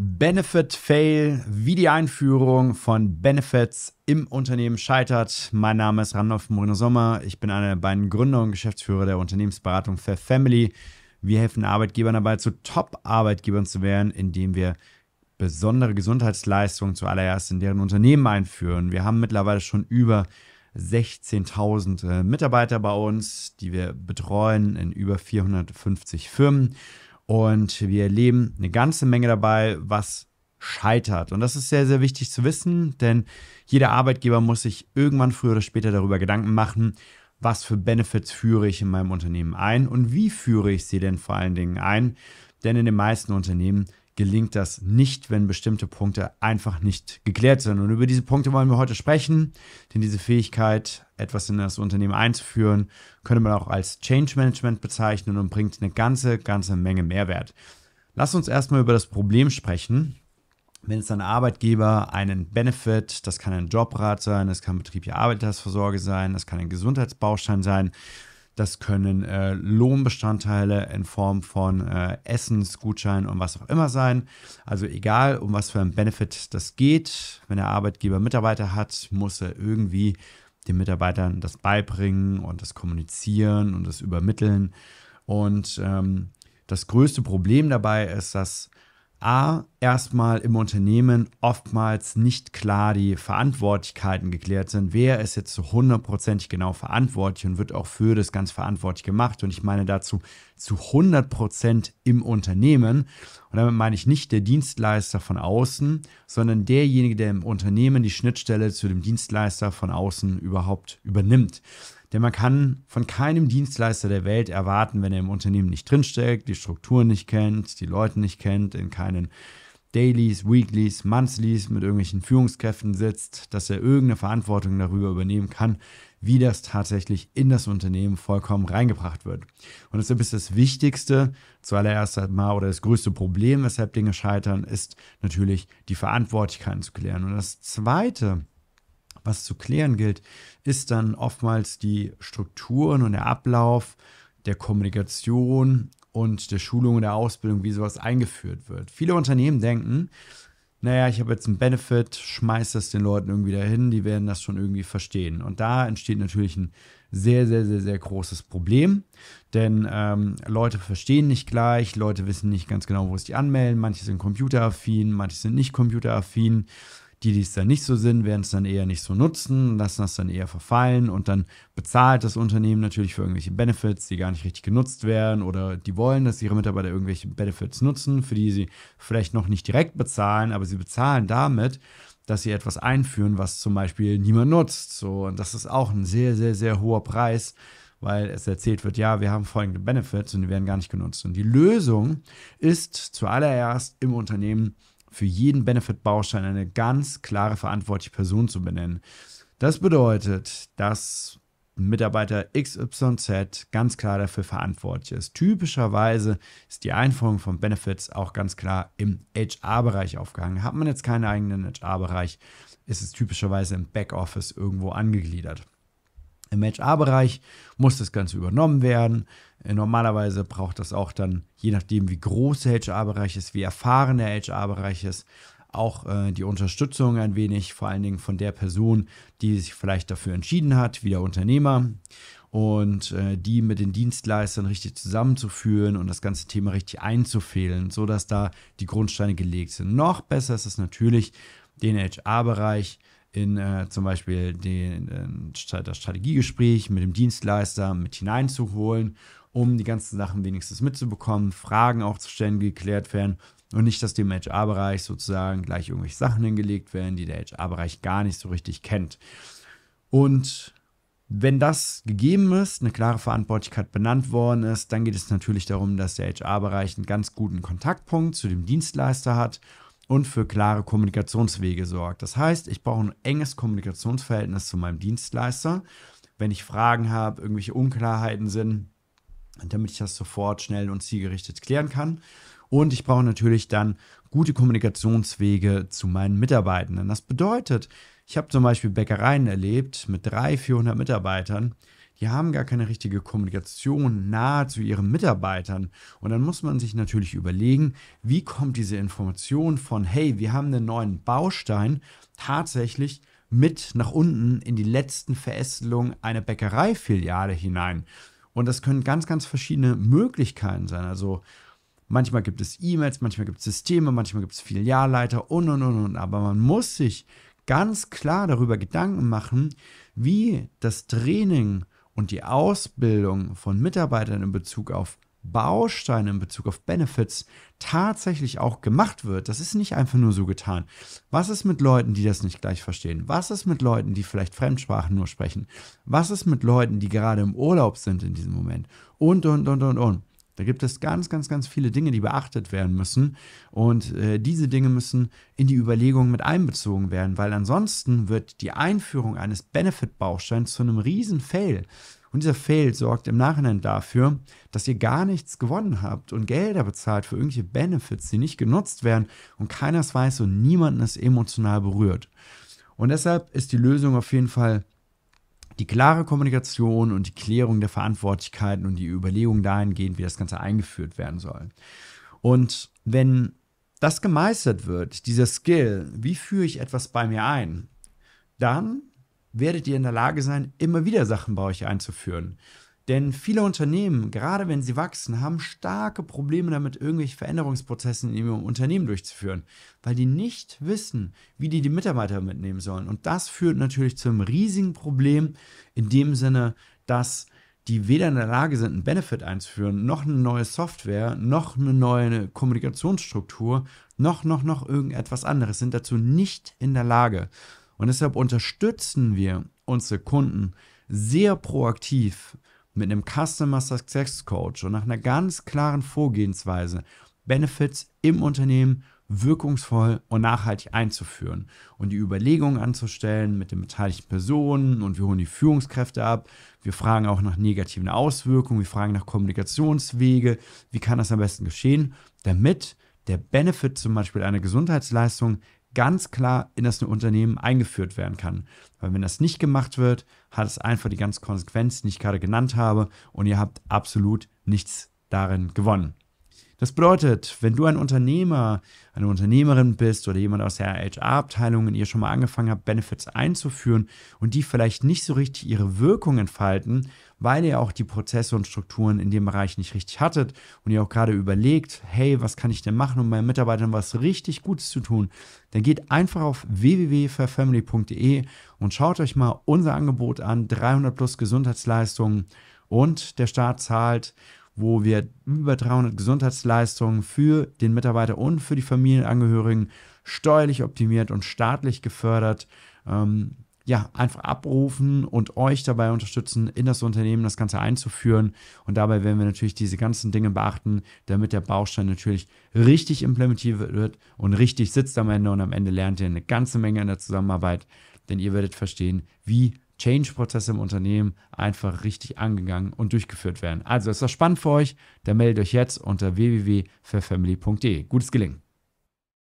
Benefit Fail, wie die Einführung von Benefits im Unternehmen scheitert. Mein Name ist Randolph Moreno Sommer. Ich bin einer der beiden Gründer und Geschäftsführer der Unternehmensberatung Fair Family. Wir helfen Arbeitgebern dabei, zu Top-Arbeitgebern zu werden, indem wir besondere Gesundheitsleistungen zuallererst in deren Unternehmen einführen. Wir haben mittlerweile schon über 16.000 äh, Mitarbeiter bei uns, die wir betreuen in über 450 Firmen. Und wir erleben eine ganze Menge dabei, was scheitert. Und das ist sehr, sehr wichtig zu wissen, denn jeder Arbeitgeber muss sich irgendwann früher oder später darüber Gedanken machen, was für Benefits führe ich in meinem Unternehmen ein und wie führe ich sie denn vor allen Dingen ein. Denn in den meisten Unternehmen gelingt das nicht, wenn bestimmte Punkte einfach nicht geklärt sind. Und über diese Punkte wollen wir heute sprechen, denn diese Fähigkeit, etwas in das Unternehmen einzuführen, könnte man auch als Change Management bezeichnen und bringt eine ganze, ganze Menge Mehrwert. Lass uns erstmal über das Problem sprechen. Wenn es ein Arbeitgeber einen Benefit, das kann ein Jobrat sein, das kann betriebliche Arbeitersversorge sein, das kann ein Gesundheitsbaustein sein, das können äh, Lohnbestandteile in Form von äh, Essensgutscheinen und was auch immer sein. Also egal, um was für einen Benefit das geht. Wenn der Arbeitgeber Mitarbeiter hat, muss er irgendwie den Mitarbeitern das beibringen und das kommunizieren und das übermitteln. Und ähm, das größte Problem dabei ist, dass A, erstmal im Unternehmen oftmals nicht klar die Verantwortlichkeiten geklärt sind. Wer ist jetzt so hundertprozentig genau verantwortlich und wird auch für das ganz verantwortlich gemacht? Und ich meine dazu zu 100 Prozent im Unternehmen. Und damit meine ich nicht der Dienstleister von außen, sondern derjenige, der im Unternehmen die Schnittstelle zu dem Dienstleister von außen überhaupt übernimmt. Denn man kann von keinem Dienstleister der Welt erwarten, wenn er im Unternehmen nicht drinsteckt, die Strukturen nicht kennt, die Leute nicht kennt, in keinen Dailies, Weeklies, Monthlies mit irgendwelchen Führungskräften sitzt, dass er irgendeine Verantwortung darüber übernehmen kann, wie das tatsächlich in das Unternehmen vollkommen reingebracht wird. Und deshalb ist das Wichtigste zuallererst mal oder das größte Problem, weshalb Dinge scheitern, ist natürlich die Verantwortlichkeiten zu klären. Und das Zweite, was zu klären gilt, ist dann oftmals die Strukturen und der Ablauf der Kommunikation und der Schulung und der Ausbildung, wie sowas eingeführt wird. Viele Unternehmen denken, naja, ich habe jetzt einen Benefit, schmeiß das den Leuten irgendwie dahin, die werden das schon irgendwie verstehen. Und da entsteht natürlich ein sehr, sehr, sehr, sehr großes Problem, denn ähm, Leute verstehen nicht gleich, Leute wissen nicht ganz genau, wo sie sich anmelden, manche sind computeraffin, manche sind nicht computeraffin. Die, die es dann nicht so sind, werden es dann eher nicht so nutzen, lassen das dann eher verfallen und dann bezahlt das Unternehmen natürlich für irgendwelche Benefits, die gar nicht richtig genutzt werden oder die wollen, dass ihre Mitarbeiter irgendwelche Benefits nutzen, für die sie vielleicht noch nicht direkt bezahlen, aber sie bezahlen damit, dass sie etwas einführen, was zum Beispiel niemand nutzt. So, und das ist auch ein sehr, sehr, sehr hoher Preis, weil es erzählt wird, ja, wir haben folgende Benefits und die werden gar nicht genutzt. Und die Lösung ist zuallererst im Unternehmen für jeden Benefit-Baustein eine ganz klare verantwortliche Person zu benennen. Das bedeutet, dass Mitarbeiter XYZ ganz klar dafür verantwortlich ist. Typischerweise ist die Einführung von Benefits auch ganz klar im HR-Bereich aufgehangen. Hat man jetzt keinen eigenen HR-Bereich, ist es typischerweise im Backoffice irgendwo angegliedert. Im Match-A-Bereich muss das Ganze übernommen werden. Äh, normalerweise braucht das auch dann, je nachdem, wie groß der HR-Bereich ist, wie erfahren der HR-Bereich ist, auch äh, die Unterstützung ein wenig, vor allen Dingen von der Person, die sich vielleicht dafür entschieden hat, wie der Unternehmer. Und äh, die mit den Dienstleistern richtig zusammenzuführen und das ganze Thema richtig einzufehlen, sodass da die Grundsteine gelegt sind. Noch besser ist es natürlich, den HR-Bereich in äh, zum Beispiel den, äh, das Strategiegespräch mit dem Dienstleister mit hineinzuholen, um die ganzen Sachen wenigstens mitzubekommen, Fragen auch zu stellen, die geklärt werden und nicht, dass dem HR-Bereich sozusagen gleich irgendwelche Sachen hingelegt werden, die der HR-Bereich gar nicht so richtig kennt. Und wenn das gegeben ist, eine klare Verantwortlichkeit benannt worden ist, dann geht es natürlich darum, dass der HR-Bereich einen ganz guten Kontaktpunkt zu dem Dienstleister hat und für klare Kommunikationswege sorgt. Das heißt, ich brauche ein enges Kommunikationsverhältnis zu meinem Dienstleister. Wenn ich Fragen habe, irgendwelche Unklarheiten sind, damit ich das sofort schnell und zielgerichtet klären kann. Und ich brauche natürlich dann gute Kommunikationswege zu meinen Mitarbeitenden. Das bedeutet, ich habe zum Beispiel Bäckereien erlebt mit 300, 400 Mitarbeitern, die haben gar keine richtige Kommunikation nahe zu ihren Mitarbeitern. Und dann muss man sich natürlich überlegen, wie kommt diese Information von, hey, wir haben einen neuen Baustein, tatsächlich mit nach unten in die letzten Verästelungen einer Bäckereifiliale hinein. Und das können ganz, ganz verschiedene Möglichkeiten sein. Also manchmal gibt es E-Mails, manchmal gibt es Systeme, manchmal gibt es Filialleiter und, und, und, und. Aber man muss sich ganz klar darüber Gedanken machen, wie das Training und die Ausbildung von Mitarbeitern in Bezug auf Bausteine in Bezug auf Benefits tatsächlich auch gemacht wird. Das ist nicht einfach nur so getan. Was ist mit Leuten, die das nicht gleich verstehen? Was ist mit Leuten, die vielleicht Fremdsprachen nur sprechen? Was ist mit Leuten, die gerade im Urlaub sind in diesem Moment? Und, und, und, und, und. Da gibt es ganz, ganz, ganz viele Dinge, die beachtet werden müssen. Und äh, diese Dinge müssen in die Überlegungen mit einbezogen werden, weil ansonsten wird die Einführung eines Benefit-Bausteins zu einem riesen Fail. Und dieser Fail sorgt im Nachhinein dafür, dass ihr gar nichts gewonnen habt und Gelder bezahlt für irgendwelche Benefits, die nicht genutzt werden und keiner es weiß und niemanden es emotional berührt. Und deshalb ist die Lösung auf jeden Fall die klare Kommunikation und die Klärung der Verantwortlichkeiten und die Überlegungen dahingehend, wie das Ganze eingeführt werden soll. Und wenn das gemeistert wird, dieser Skill, wie führe ich etwas bei mir ein, dann werdet ihr in der Lage sein, immer wieder Sachen bei euch einzuführen. Denn viele Unternehmen, gerade wenn sie wachsen, haben starke Probleme damit, irgendwelche Veränderungsprozesse in ihrem Unternehmen durchzuführen, weil die nicht wissen, wie die die Mitarbeiter mitnehmen sollen. Und das führt natürlich zu einem riesigen Problem in dem Sinne, dass die weder in der Lage sind, einen Benefit einzuführen, noch eine neue Software, noch eine neue Kommunikationsstruktur, noch, noch, noch irgendetwas anderes, sind dazu nicht in der Lage. Und deshalb unterstützen wir unsere Kunden sehr proaktiv mit einem Customer Success Coach und nach einer ganz klaren Vorgehensweise Benefits im Unternehmen wirkungsvoll und nachhaltig einzuführen und die Überlegungen anzustellen mit den beteiligten Personen und wir holen die Führungskräfte ab. Wir fragen auch nach negativen Auswirkungen, wir fragen nach Kommunikationswege, wie kann das am besten geschehen, damit der Benefit zum Beispiel einer Gesundheitsleistung ganz klar in das Unternehmen eingeführt werden kann. Weil wenn das nicht gemacht wird, hat es einfach die ganze Konsequenz, die ich gerade genannt habe, und ihr habt absolut nichts darin gewonnen. Das bedeutet, wenn du ein Unternehmer, eine Unternehmerin bist oder jemand aus der HR-Abteilung und ihr schon mal angefangen habt, Benefits einzuführen und die vielleicht nicht so richtig ihre Wirkung entfalten, weil ihr auch die Prozesse und Strukturen in dem Bereich nicht richtig hattet und ihr auch gerade überlegt, hey, was kann ich denn machen, um meinen Mitarbeitern was richtig Gutes zu tun, dann geht einfach auf www.fairfamily.de und schaut euch mal unser Angebot an, 300 plus Gesundheitsleistungen und der Staat zahlt wo wir über 300 Gesundheitsleistungen für den Mitarbeiter und für die Familienangehörigen steuerlich optimiert und staatlich gefördert ähm, ja, einfach abrufen und euch dabei unterstützen, in das Unternehmen das Ganze einzuführen. Und dabei werden wir natürlich diese ganzen Dinge beachten, damit der Baustein natürlich richtig implementiert wird und richtig sitzt am Ende. Und am Ende lernt ihr eine ganze Menge in der Zusammenarbeit, denn ihr werdet verstehen, wie Change-Prozesse im Unternehmen einfach richtig angegangen und durchgeführt werden. Also ist das spannend für euch? Dann meldet euch jetzt unter www.fairfamily.de. Gutes Gelingen!